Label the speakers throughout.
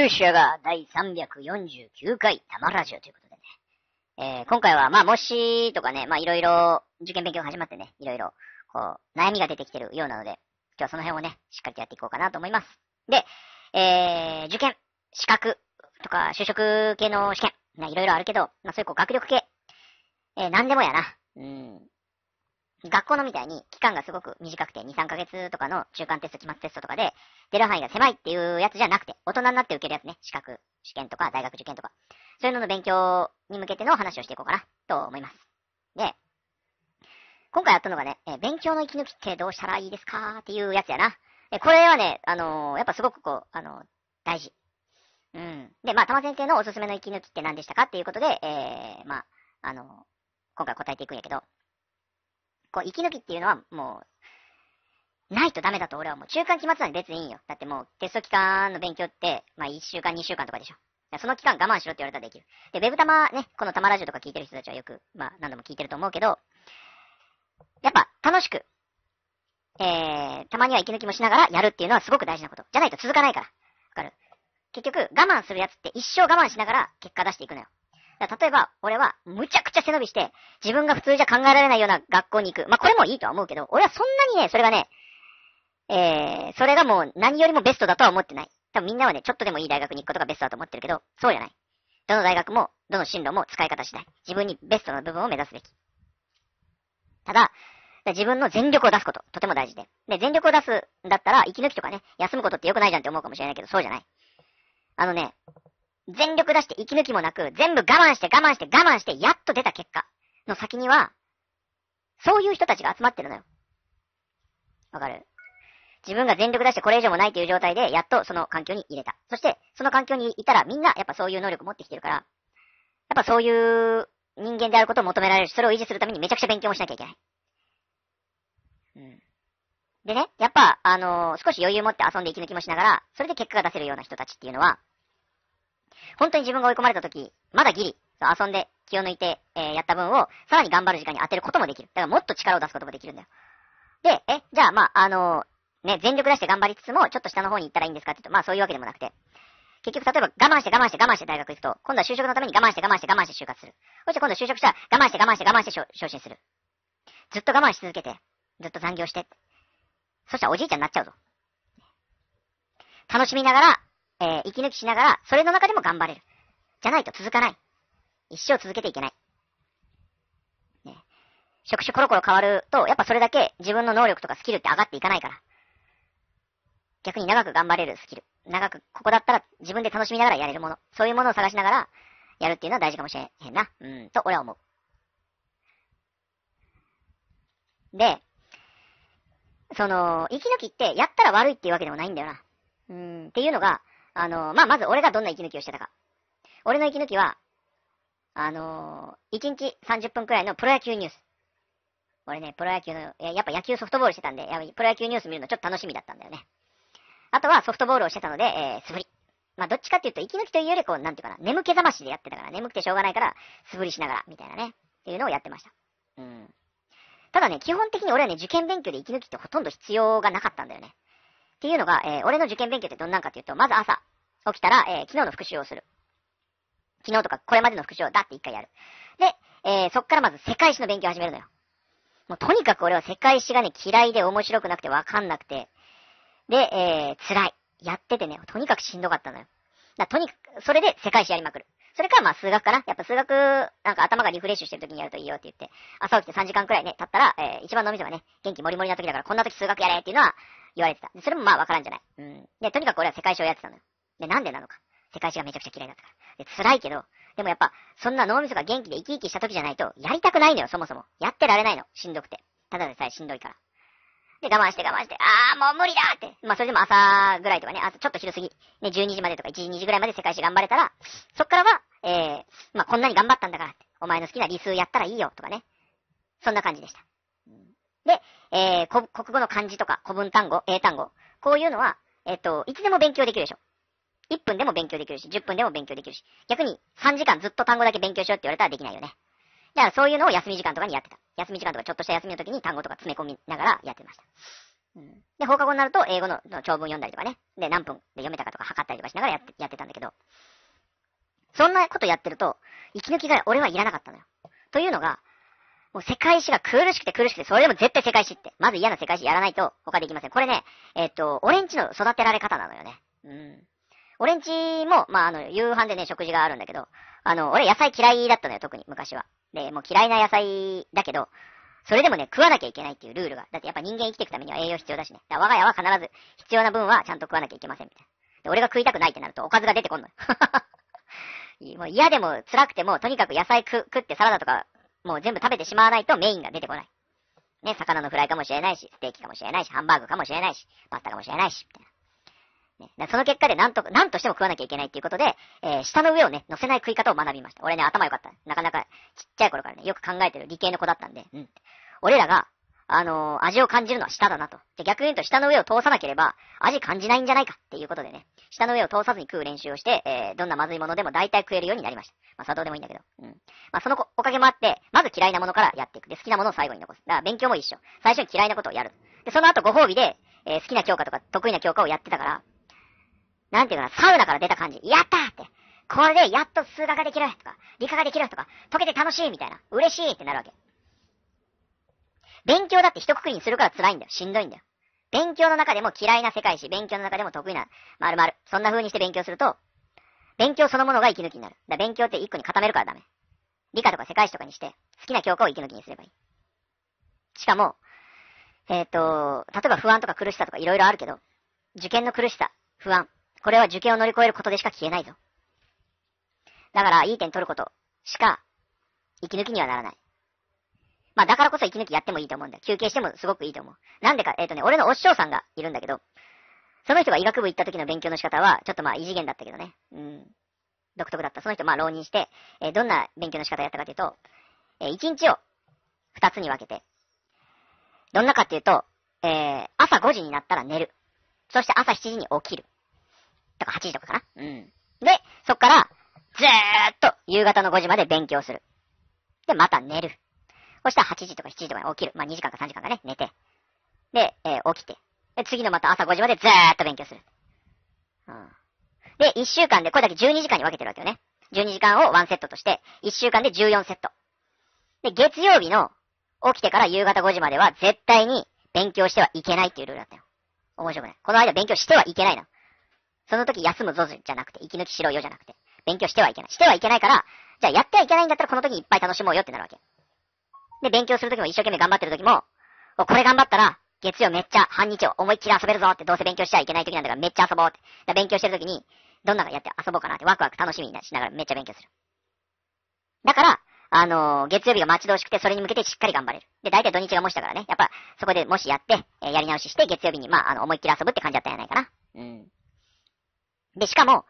Speaker 1: 勇者が第349回玉ラジオということでね。えー、今回は、まあ、もしとかね、まあ、いろいろ、受験勉強始まってね、いろいろ、こう、悩みが出てきてるようなので、今日はその辺をね、しっかりとやっていこうかなと思います。で、えー、受験、資格とか、就職系の試験、ね、いろいろあるけど、まあ、そういうこう、学力系、えー、なんでもやな。うん。学校のみたいに期間がすごく短くて、2、3ヶ月とかの中間テスト、期末テストとかで、出る範囲が狭いっていうやつじゃなくて、大人になって受けるやつね。資格試験とか、大学受験とか。そういうのの勉強に向けての話をしていこうかな、と思います。で、今回やったのがね、え勉強の息抜きってどうしたらいいですかっていうやつやな。え、これはね、あのー、やっぱすごくこう、あのー、大事。うん。で、まあ、玉先生のおすすめの息抜きって何でしたかっていうことで、えー、まあ、あの今回答えていくんやけど、こう、息抜きっていうのはもう、ないとダメだと俺はもう、中間決まったんで別にいいよ。だってもう、テスト期間の勉強って、まあ1週間、2週間とかでしょ。その期間我慢しろって言われたらできる。で、ウェブ玉ね、この玉ラジオとか聞いてる人たちはよく、まあ何度も聞いてると思うけど、やっぱ楽しく、えー、たまには息抜きもしながらやるっていうのはすごく大事なこと。じゃないと続かないから。わかる結局、我慢するやつって一生我慢しながら結果出していくのよ。例えば、俺は、むちゃくちゃ背伸びして、自分が普通じゃ考えられないような学校に行く。まあ、これもいいとは思うけど、俺はそんなにね、それがね、えー、それがもう何よりもベストだとは思ってない。多分みんなはね、ちょっとでもいい大学に行くことがベストだと思ってるけど、そうじゃない。どの大学も、どの進路も使い方次第。自分にベストな部分を目指すべき。ただ、自分の全力を出すこと、とても大事で。で、全力を出すんだったら、息抜きとかね、休むことって良くないじゃんって思うかもしれないけど、そうじゃない。あのね、全力出して息抜きもなく、全部我慢して我慢して我慢して、やっと出た結果の先には、そういう人たちが集まってるのよ。わかる自分が全力出してこれ以上もないという状態で、やっとその環境に入れた。そして、その環境にいたらみんなやっぱそういう能力持ってきてるから、やっぱそういう人間であることを求められるし、それを維持するためにめちゃくちゃ勉強もしなきゃいけない。うん。でね、やっぱ、あのー、少し余裕持って遊んで息抜きもしながら、それで結果が出せるような人たちっていうのは、本当に自分が追い込まれた時、まだギリ、遊んで気を抜いて、えー、やった分を、さらに頑張る時間に当てることもできる。だからもっと力を出すこともできるんだよ。で、え、じゃあ、まあ、あのー、ね、全力出して頑張りつつも、ちょっと下の方に行ったらいいんですかって言うと、まあそういうわけでもなくて。結局、例えば我慢して我慢して我慢して大学行くと、今度は就職のために我慢して我慢して我慢して就活する。そして今度は就職したら我慢して我慢して我慢して昇進する。ずっと我慢し続けて、ずっと残業して。そしたらおじいちゃんになっちゃうぞ。楽しみながらえー、息抜きしながら、それの中でも頑張れる。じゃないと続かない。一生続けていけない。ね、職種コロコロ変わると、やっぱそれだけ自分の能力とかスキルって上がっていかないから。逆に長く頑張れるスキル。長く、ここだったら自分で楽しみながらやれるもの。そういうものを探しながら、やるっていうのは大事かもしれへんな。うん、と俺は思う。で、その、息抜きってやったら悪いっていうわけでもないんだよな。うん、っていうのが、あのー、まあ、まず俺がどんな息抜きをしてたか。俺の息抜きは、あのー、1日30分くらいのプロ野球ニュース。俺ね、プロ野球の、ややっぱ野球ソフトボールしてたんで、やプロ野球ニュース見るのちょっと楽しみだったんだよね。あとはソフトボールをしてたので、えー、素振り。まあ、どっちかっていうと、息抜きというより、こう、なんていうかな、眠気覚ましでやってたから、眠くてしょうがないから、素振りしながら、みたいなね、っていうのをやってました。うん。ただね、基本的に俺はね、受験勉強で息抜きってほとんど必要がなかったんだよね。っていうのが、えー、俺の受験勉強ってどんなんかっていうと、まず朝、起きたら、えー、昨日の復習をする。昨日とかこれまでの復習をだって一回やる。で、えー、そっからまず世界史の勉強を始めるのよ。もうとにかく俺は世界史がね、嫌いで面白くなくてわかんなくて。で、えー、辛い。やっててね、とにかくしんどかったのよ。だとにかく、それで世界史やりまくる。それからまあ数学かな。やっぱ数学、なんか頭がリフレッシュしてる時にやるといいよって言って、朝起きて3時間くらいね、経ったら、えー、一番のみそがね、元気もりもりな時だから、こんな時数学やれっていうのは、言われてた。それもまあわからんじゃない。うん。で、とにかく俺は世界史をやってたのよ。で、なんでなのか。世界史がめちゃくちゃ嫌いだったから。で、辛いけど、でもやっぱ、そんな脳みそが元気で生き生きした時じゃないと、やりたくないのよ、そもそも。やってられないの。しんどくて。ただでさえしんどいから。で、我慢して我慢して、あーもう無理だって。まあ、それでも朝ぐらいとかね、あとちょっと昼過ぎ、ね、12時までとか1時、2時ぐらいまで世界史頑張れたら、そっからは、えー、まあ、こんなに頑張ったんだからって、お前の好きな理数やったらいいよ、とかね。そんな感じでした。で、えー、国語の漢字とか古文単語、英単語、こういうのは、えっ、と、いつでも勉強できるでしょ。1分でも勉強できるし、10分でも勉強できるし、逆に3時間ずっと単語だけ勉強しようって言われたらできないよね。だからそういうのを休み時間とかにやってた。休み時間とかちょっとした休みの時に単語とか詰め込みながらやってました。うん、で、放課後になると英語の長文読んだりとかね、で、何分で読めたかとか測ったりとかしながらやってやってたんだけど、そんなことやってると、息抜きが俺はいらなかったのよ。というのが、もう世界史が苦しくて苦しくて、それでも絶対世界史って。まず嫌な世界史やらないと他できません。これね、えっ、ー、と、俺んちの育てられ方なのよね。うん。俺んちも、まあ、あの、夕飯でね、食事があるんだけど、あの、俺野菜嫌いだったのよ、特に昔は。で、もう嫌いな野菜だけど、それでもね、食わなきゃいけないっていうルールが。だってやっぱ人間生きていくためには栄養必要だしね。だ我が家は必ず必要な分はちゃんと食わなきゃいけません、みたいな。で、俺が食いたくないってなるとおかずが出てこんのよ。もう嫌でも辛くても、とにかく野菜食ってサラダとかもう全部食べてしまわないとメインが出てこない。ね、魚のフライかもしれないし、ステーキかもしれないし、ハンバーグかもしれないし、パスタかもしれないし、みたいな。ね、その結果でなんと、なんとしても食わなきゃいけないっていうことで、えー、下の上をね、乗せない食い方を学びました。俺ね、頭良かった。なかなか、ちっちゃい頃からね、よく考えてる理系の子だったんで、うん。俺らが、あのー、味を感じるのは舌だなと。で、逆に言うと舌の上を通さなければ、味感じないんじゃないかっていうことでね、舌の上を通さずに食う練習をして、えー、どんなまずいものでも大体食えるようになりました。まあ、それでもいいんだけど。うん。まあ、そのおかげもあって、まず嫌いなものからやっていく。で、好きなものを最後に残す。だから勉強も一緒。最初に嫌いなことをやる。で、その後ご褒美で、えー、好きな教科とか得意な教科をやってたから、なんていうかな、サウナから出た感じ。やったーって。これでやっと数学ができるとか、理科ができるとか、溶けて楽しいみたいな、嬉しいってなるわけ。勉強だって一括りにするから辛いんだよ。しんどいんだよ。勉強の中でも嫌いな世界史、勉強の中でも得意な、丸々。そんな風にして勉強すると、勉強そのものが息抜きになる。だ勉強って一個に固めるからダメ。理科とか世界史とかにして、好きな教科を息抜きにすればいい。しかも、えっ、ー、と、例えば不安とか苦しさとかいろいろあるけど、受験の苦しさ、不安。これは受験を乗り越えることでしか消えないぞ。だから、いい点取ることしか、息抜きにはならない。まあ、だからこそ息抜きやってもいいと思うんだよ。休憩してもすごくいいと思う。なんでか、えっ、ー、とね、俺のお師匠さんがいるんだけど、その人が医学部行った時の勉強の仕方は、ちょっとまあ異次元だったけどね。うん。独特だった。その人まあ浪人して、えー、どんな勉強の仕方やったかというと、えー、1日を2つに分けて、どんなかっていうと、えー、朝5時になったら寝る。そして朝7時に起きる。とか8時とかかな。うん。で、そっから、ずーっと夕方の5時まで勉強する。で、また寝る。そしたら8時とか7時とかに起きる。まあ、2時間か3時間かね、寝て。で、えー、起きて。で、次のまた朝5時までずーっと勉強する。うん。で、1週間で、これだけ12時間に分けてるわけよね。12時間を1セットとして、1週間で14セット。で、月曜日の起きてから夕方5時までは絶対に勉強してはいけないっていうルールだったよ。面白くない。この間勉強してはいけないの。その時休むぞじゃなくて、息抜きしろよじゃなくて、勉強してはいけない。してはいけないから、じゃあやってはいけないんだったらこの時いっぱい楽しもうよってなるわけ。で、勉強するときも一生懸命頑張ってるときも、これ頑張ったら、月曜めっちゃ半日を思いっきり遊べるぞって、どうせ勉強しちゃいけないときなんだからめっちゃ遊ぼうって。勉強してるときに、どんなのやって遊ぼうかなってワクワク楽しみにしながらめっちゃ勉強する。だから、あのー、月曜日が待ち遠しくて、それに向けてしっかり頑張れる。で、大体土日が模しだからね。やっぱ、そこでもしやって、えー、やり直しして、月曜日に、まあ、あの、思いっきり遊ぶって感じだったんじゃないかな。うん。で、しかも、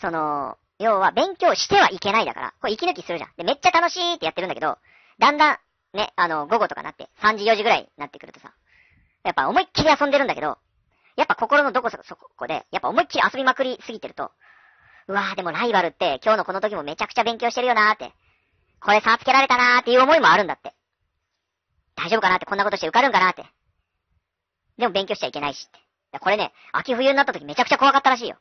Speaker 1: その、要は、勉強してはいけないだから、これ息抜きするじゃん。で、めっちゃ楽しいってやってるんだけど、だんだん、ね、あの、午後とかなって、3時4時ぐらいになってくるとさ、やっぱ思いっきり遊んでるんだけど、やっぱ心のどこそこで、やっぱ思いっきり遊びまくりすぎてると、うわぁ、でもライバルって今日のこの時もめちゃくちゃ勉強してるよなーって、これ差つけられたなーっていう思いもあるんだって。大丈夫かなって、こんなことして受かるんかなって。でも勉強しちゃいけないしって。これね、秋冬になった時めちゃくちゃ怖かったらしいよ。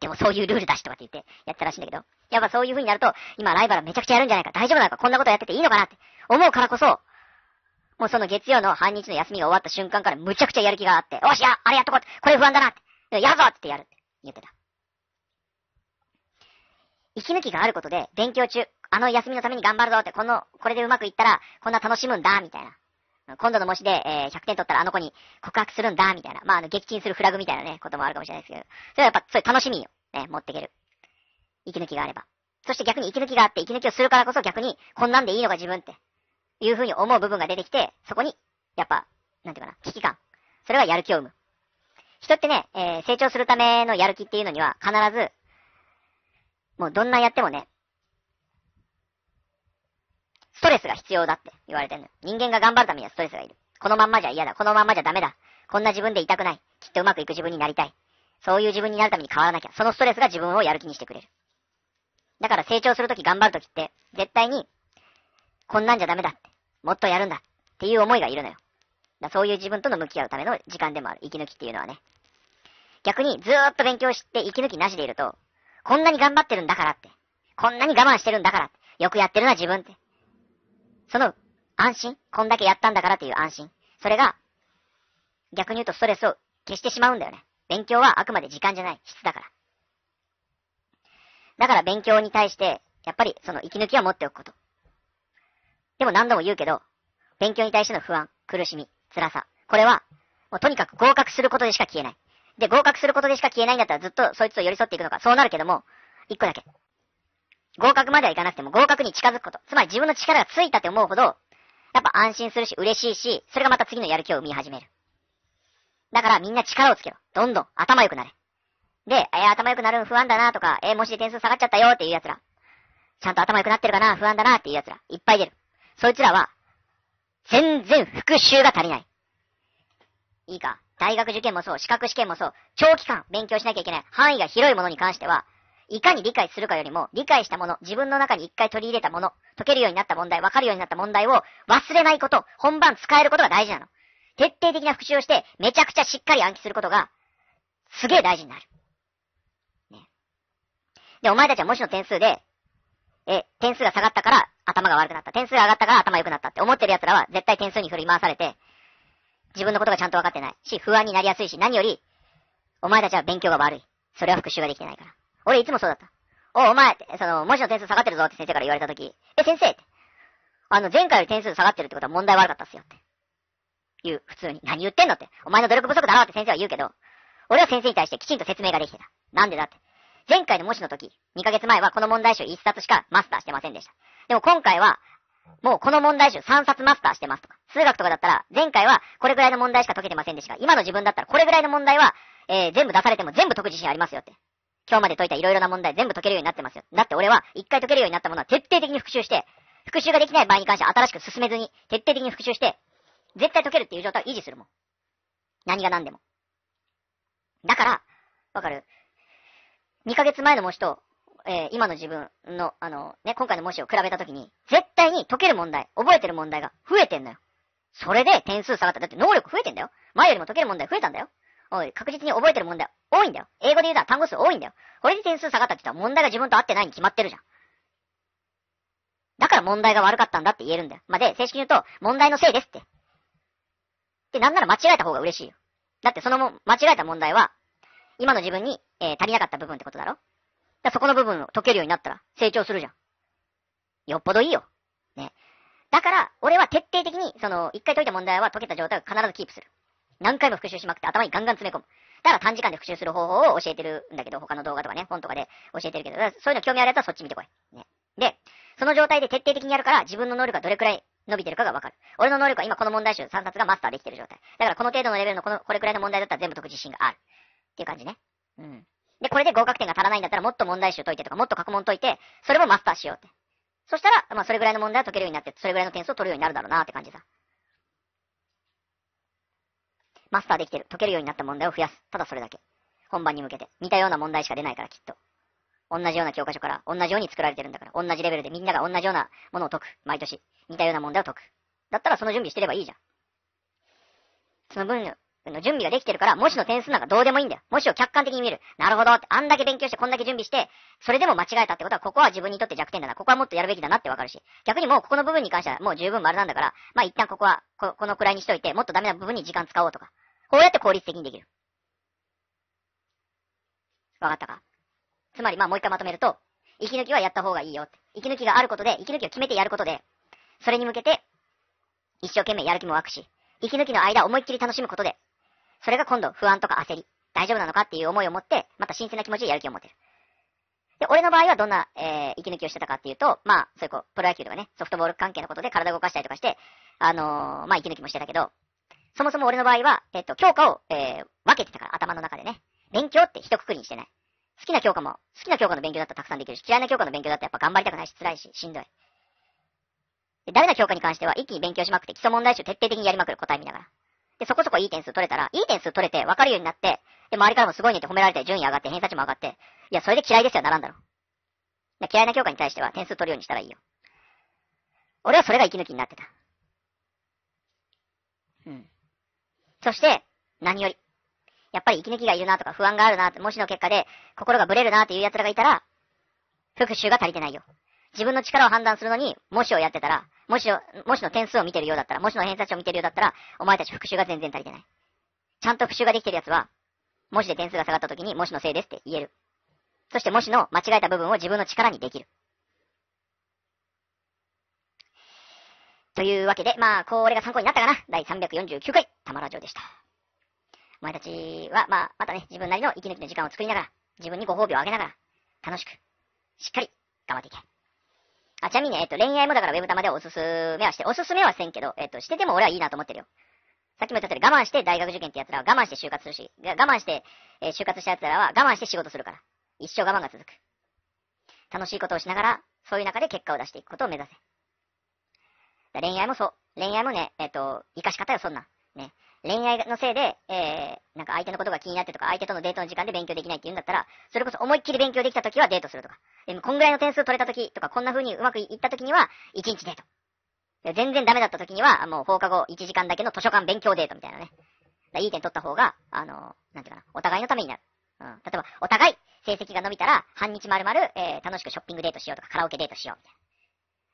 Speaker 1: でもそういうルールだしとかって言ってやったらしいんだけど、やっぱそういう風になると、今ライバルめちゃくちゃやるんじゃないか、大丈夫なのか、こんなことやってていいのかなって、思うからこそ、もうその月曜の半日の休みが終わった瞬間からむちゃくちゃやる気があって、おしや、あれやっとこうこれ不安だなって、やぞってやるって言ってた。息抜きがあることで、勉強中、あの休みのために頑張るぞって、この、これでうまくいったら、こんな楽しむんだ、みたいな。今度の模試で、えー、100点取ったらあの子に告白するんだ、みたいな。まあ、あの、撃沈するフラグみたいなね、こともあるかもしれないですけど。それはやっぱ、そういう楽しみをね、持っていける。息抜きがあれば。そして逆に息抜きがあって、息抜きをするからこそ逆に、こんなんでいいのか自分って、いうふうに思う部分が出てきて、そこに、やっぱ、なんていうかな、危機感。それはやる気を生む。人ってね、えー、成長するためのやる気っていうのには、必ず、もうどんなやってもね、ストレスが必要だって言われてるの。人間が頑張るためにはストレスがいる。このまんまじゃ嫌だ。このまんまじゃダメだ。こんな自分でいたくない。きっとうまくいく自分になりたい。そういう自分になるために変わらなきゃ。そのストレスが自分をやる気にしてくれる。だから成長するとき頑張るときって、絶対にこんなんじゃダメだって、もっとやるんだっていう思いがいるのよ。だそういう自分との向き合うための時間でもある。息抜きっていうのはね。逆にずーっと勉強して息抜きなしでいると、こんなに頑張ってるんだからって。こんなに我慢してるんだからって。よくやってるな自分って。その安心こんだけやったんだからっていう安心。それが、逆に言うとストレスを消してしまうんだよね。勉強はあくまで時間じゃない。質だから。だから勉強に対して、やっぱりその息抜きは持っておくこと。でも何度も言うけど、勉強に対しての不安、苦しみ、辛さ。これは、もうとにかく合格することでしか消えない。で、合格することでしか消えないんだったらずっとそいつと寄り添っていくのか。そうなるけども、一個だけ。合格まではいかなくても合格に近づくこと。つまり自分の力がついたって思うほど、やっぱ安心するし嬉しいし、それがまた次のやる気を生み始める。だからみんな力をつけろ。どんどん頭良くなれ。で、えー、頭良くなる不安だなとか、えー、もし点数下がっちゃったよっていう奴ら。ちゃんと頭良くなってるかな不安だなっていう奴ら。いっぱい出る。そいつらは、全然復習が足りない。いいか。大学受験もそう、資格試験もそう、長期間勉強しなきゃいけない範囲が広いものに関しては、いかに理解するかよりも、理解したもの、自分の中に一回取り入れたもの、解けるようになった問題、わかるようになった問題を忘れないこと、本番使えることが大事なの。徹底的な復習をして、めちゃくちゃしっかり暗記することが、すげえ大事になる。ね。で、お前たちはもしの点数で、え、点数が下がったから、頭が悪くなった。点数が上がったから頭良くなったって思ってる奴らは絶対点数に振り回されて、自分のことがちゃんと分かってないし、不安になりやすいし、何より、お前たちは勉強が悪い。それは復習ができてないから。俺いつもそうだった。お、お前、その、文字の点数下がってるぞって先生から言われた時、え、先生って。あの、前回より点数下がってるってことは問題悪かったっすよって。言う、普通に。何言ってんのって。お前の努力不足だろって先生は言うけど、俺は先生に対してきちんと説明ができてた。なんでだって。前回の模試の時、2ヶ月前はこの問題集1冊しかマスターしてませんでした。でも今回は、もうこの問題集3冊マスターしてますとか、数学とかだったら、前回はこれぐらいの問題しか解けてませんでしたが、今の自分だったらこれぐらいの問題は、えー、全部出されても全部解く自信ありますよって。今日まで解いた色々な問題全部解けるようになってますよ。だって俺は、一回解けるようになったものは徹底的に復習して、復習ができない場合に関しては新しく進めずに、徹底的に復習して、絶対解けるっていう状態を維持するもん。何が何でも。だから、わかる ?2 ヶ月前の模試と、えー、今の自分の、あの、ね、今回の模試を比べたときに、絶対に解ける問題、覚えてる問題が増えてんのよ。それで点数下がった。だって能力増えてんだよ。前よりも解ける問題増えたんだよ。おい、確実に覚えてる問題多いんだよ。英語で言うたら単語数多いんだよ。これで点数下がったって言ったら問題が自分と合ってないに決まってるじゃん。だから問題が悪かったんだって言えるんだよ。まあ、で、正式に言うと、問題のせいですって。で、なんなら間違えた方が嬉しいよ。だってそのも、間違えた問題は、今の自分に、えー、足りなかった部分ってことだろだそこの部分を解けるようになったら成長するじゃん。よっぽどいいよ。ね。だから、俺は徹底的に、その、一回解いた問題は解けた状態を必ずキープする。何回も復習しまくって頭にガンガン詰め込む。だから短時間で復習する方法を教えてるんだけど、他の動画とかね、本とかで教えてるけど、そういうの興味あるやつはそっち見てこい。ね。で、その状態で徹底的にやるから、自分の能力がどれくらい伸びてるかがわかる。俺の能力は今この問題集3冊がマスターできてる状態。だからこの程度のレベルのこの、これくらいの問題だったら全部解く自信がある。っていう感じね。うん。で、これで合格点が足らないんだったらもっと問題集解いてとか、もっと過去問解いて、それもマスターしようって。そしたら、まあ、それぐらいの問題は解けるようになって、それぐらいの点数を取るようになるだろうなって感じさ。マスターできてる。解けるようになった問題を増やす。ただそれだけ。本番に向けて。似たような問題しか出ないから、きっと。同じような教科書から、同じように作られてるんだから、同じレベルでみんなが同じようなものを解く。毎年。似たような問題を解く。だったらその準備してればいいじゃん。その分、準備ができてるから、模試の点数なんかどうでもいいんだよ。模試を客観的に見る。なるほど。あんだけ勉強して、こんだけ準備して、それでも間違えたってことは、ここは自分にとって弱点だな。ここはもっとやるべきだなってわかるし。逆にもう、ここの部分に関しては、もう十分丸なんだから、まあ一旦ここはこ、このくらいにしといて、もっとダメな部分に時間使おうとか。こうやって効率的にできる。わかったかつまり、まあもう一回まとめると、息抜きはやった方がいいよ。息抜きがあることで、息抜きを決めてやることで、それに向けて、一生懸命やる気も湧くし、息抜きの間思いっきり楽しむことで、それが今度不安とか焦り、大丈夫なのかっていう思いを持って、また新鮮な気持ちでやる気を持てる。で、俺の場合はどんな、えー、息抜きをしてたかっていうと、まあ、そういうこう、プロ野球とかね、ソフトボール関係のことで体を動かしたりとかして、あのー、まあ、息抜きもしてたけど、そもそも俺の場合は、えっ、と、教科を、えー、分けてたから、頭の中でね。勉強って一括りにしてない。好きな教科も、好きな教科の勉強だったらたくさんできるし、嫌いな教科の勉強だったらやっぱ頑張りたくないし、辛いし、しんどい。で、ダメな教科に関しては、一気に勉強しまくって、基礎問題集徹底的にやりまくる、答え見ながら。で、そこそこいい点数取れたら、いい点数取れて分かるようになって、で、周りからもすごいねって褒められて順位上がって偏差値も上がって、いや、それで嫌いですよ、ならんだろ。だ嫌いな教科に対しては点数取るようにしたらいいよ。俺はそれが息抜きになってた。うん。そして、何より。やっぱり息抜きがいるなとか不安があるなって、もしの結果で心がブレるなっていう奴らがいたら、復習が足りてないよ。自分の力を判断するのに、もしをやってたら、もしの、もしの点数を見てるようだったら、もしの偏差値を見てるようだったら、お前たち復習が全然足りてない。ちゃんと復習ができてるやつは、もしで点数が下がった時に、もしのせいですって言える。そして、もしの間違えた部分を自分の力にできる。というわけで、まあ、これが参考になったかな。第349回、玉ラジオでした。お前たちは、まあ、またね、自分なりの息抜きの時間を作りながら、自分にご褒美をあげながら、楽しく、しっかり頑張っていけ。あ、ちなみにね、えっと、恋愛もだからウェブ玉でおすすめはして、おすすめはせんけど、えっと、してても俺はいいなと思ってるよ。さっきも言った通り、我慢して大学受験ってやつらは我慢して就活するし、我慢して、えー、就活したやつらは我慢して仕事するから。一生我慢が続く。楽しいことをしながら、そういう中で結果を出していくことを目指せ。恋愛もそう。恋愛もね、えっ、と、生かし方よ、そんな。恋愛のせいで、えー、なんか相手のことが気になってとか、相手とのデートの時間で勉強できないって言うんだったら、それこそ思いっきり勉強できた時はデートするとか、でもこんぐらいの点数取れた時とか、こんな風にうまくいった時には、1日デート。全然ダメだった時には、もう放課後1時間だけの図書館勉強デートみたいなね。いい点取った方が、あのなんていうかな、お互いのためになる。うん。例えば、お互い成績が伸びたら、半日丸々、えー、楽しくショッピングデートしようとか、カラオケデートしようみたいな。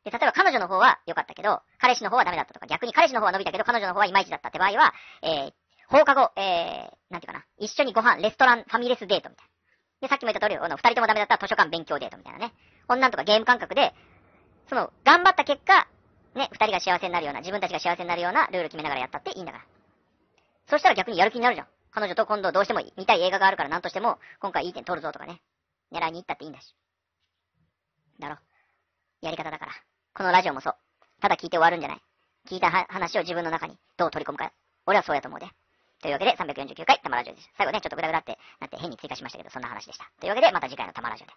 Speaker 1: で、例えば彼女の方は良かったけど、彼氏の方はダメだったとか、逆に彼氏の方は伸びたけど、彼女の方はいまいちだったって場合は、えー、放課後、えー、なんていうかな、一緒にご飯、レストラン、ファミレスデートみたいな。で、さっきも言った通り、あの、二人ともダメだったら図書館勉強デートみたいなね。女とかゲーム感覚で、その、頑張った結果、ね、二人が幸せになるような、自分たちが幸せになるようなルール決めながらやったっていいんだから。そしたら逆にやる気になるじゃん。彼女と今度どうしても見たい映画があるから何としても、今回いい点取るぞとかね。狙いに行ったっていいんだし。だろ。やり方だから。このラジオもそう。ただ聞いて終わるんじゃない。聞いた話を自分の中にどう取り込むか。俺はそうやと思うで。というわけで、349回玉ラジオです。最後ね、ちょっとグラグラってなって変に追加しましたけど、そんな話でした。というわけで、また次回の玉ラジオで。